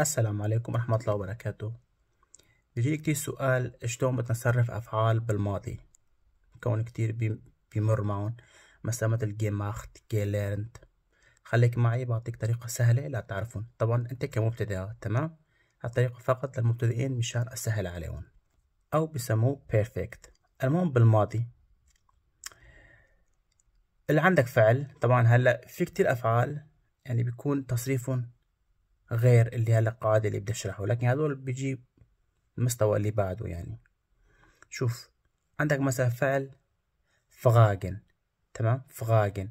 السلام عليكم ورحمة الله وبركاته بيجي كتير سؤال شلون بتنصرف أفعال بالماضي كون كتير بيمر معهم مثلا مثل جيماخت جيليرند خليك معي بعطيك طريقة سهلة لا تعرفون طبعا أنت كمبتدئ تمام هالطريقة فقط للمبتدئين مشان أسهل عليهم أو بسموه بيرفكت المهم بالماضي اللي عندك فعل طبعا هلا في كتير أفعال يعني بيكون تصريفهم غير اللي هلا قاعدة اللي بدي اشرحه لكن هدول بيجي المستوى اللي بعده يعني شوف عندك مثلا فعل فغاجن تمام فغاجن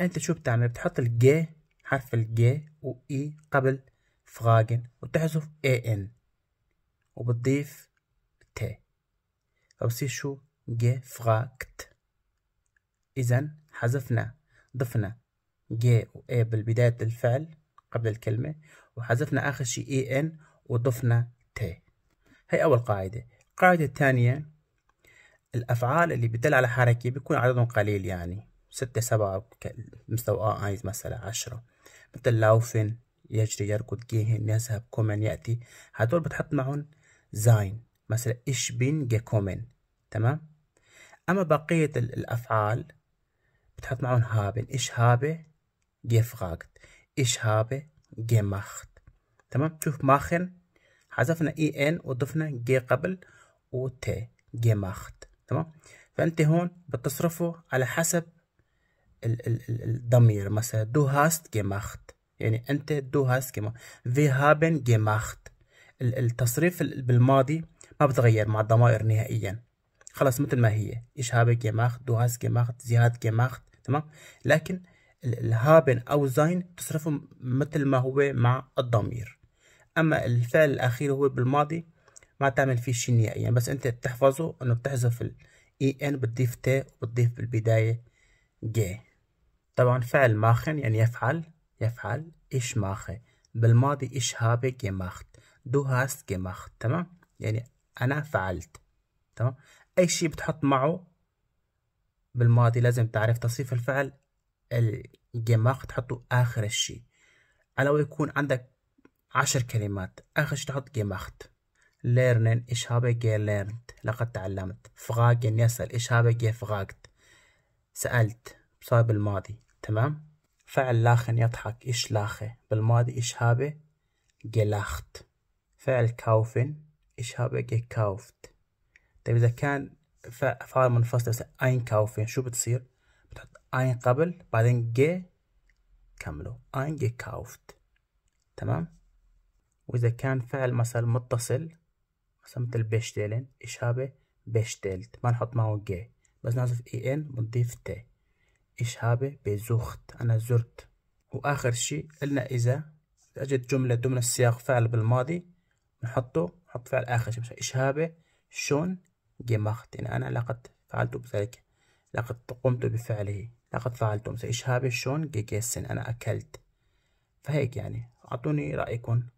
انت شو بتعمل بتحط الجي حرف الجي واي e قبل فغاجن وتحذف اي ان وبتضيف ت فبصير شو جي فغاكت اذا حذفنا ضفنا جي و اي بالبداية الفعل قبل الكلمة وحذفنا آخر شيء إن وضفنا t هي أول قاعدة القاعدة الثانية الأفعال اللي بتدل على حركة بيكون عددهم قليل يعني ستة سبعة مستوى آيز مثلا عشرة مثل لوفن يجري يركض جيهن يذهب كومن يأتي هدول بتحط معهم زاين مثلا إش بين جي كومن تمام أما بقية الأفعال بتحط معهم هابن إش هابه جيفراغت ich habe gemacht تمام شوف machen حذفنا اي ان وضفنا جي قبل و ت gemacht تمام فانت هون بتصرفه على حسب ال ال ال الضمير مثلا دو هاست gemacht يعني انت دو هاست gemacht wir haben gemacht التصريف بالماضي ما بتغير مع الضمائر نهائيا خلاص مثل ما هي ich habe gemacht du hast gemacht sie hat gemacht تمام لكن الهابن أو زين تصرفه مثل ما هو مع الضمير أما الفعل الأخير هو بالماضي ما تعمل فيه شيء نهائيا يعني بس أنت بتحفظه إنه بتحذف الإي إن e بتضيف تي وبتضيف بالبداية جي طبعا فعل ماخن يعني يفعل يفعل إيش ماخي بالماضي إيش هابي جي ماخت دو هاست جي ماخت تمام يعني أنا فعلت تمام أي شيء بتحط معه بالماضي لازم تعرف تصريف الفعل الجماق تحطه آخر الشي لو يكون عندك عشر كلمات آخر شي تحط جماخت ليرنن إيش هابي جي ليرنت لقد تعلمت فغاجن يعني يسأل إيش هابي جي فغاجت سألت صار بالماضي تمام فعل لاخن يضحك إيش لاخه بالماضي إيش هابي جلاخت فعل كاوفن إيش هابي جي كاوفت طيب إذا كان فعل منفصل أين كاوفن شو بتصير اين قبل بعدين جي كملوا اين جي كاوفت تمام واذا كان فعل مثلا متصل مثلا مثل بيشتيلن اشابه بيشتيلت ما نحط معه جي بس نعزف اي ان بنضيف تي إيش هابي besucht أنا زرت وآخر شيء قلنا إذا أجت جملة ضمن السياق فعل بالماضي نحطه نحط فعل آخر شيء هابي شون جي gemacht يعني أنا لقد فعلته بذلك لقد قمت بفعله لقد فعلتم سيشهاب الشون جيجيسن أنا أكلت فهيك يعني أعطوني رأيكم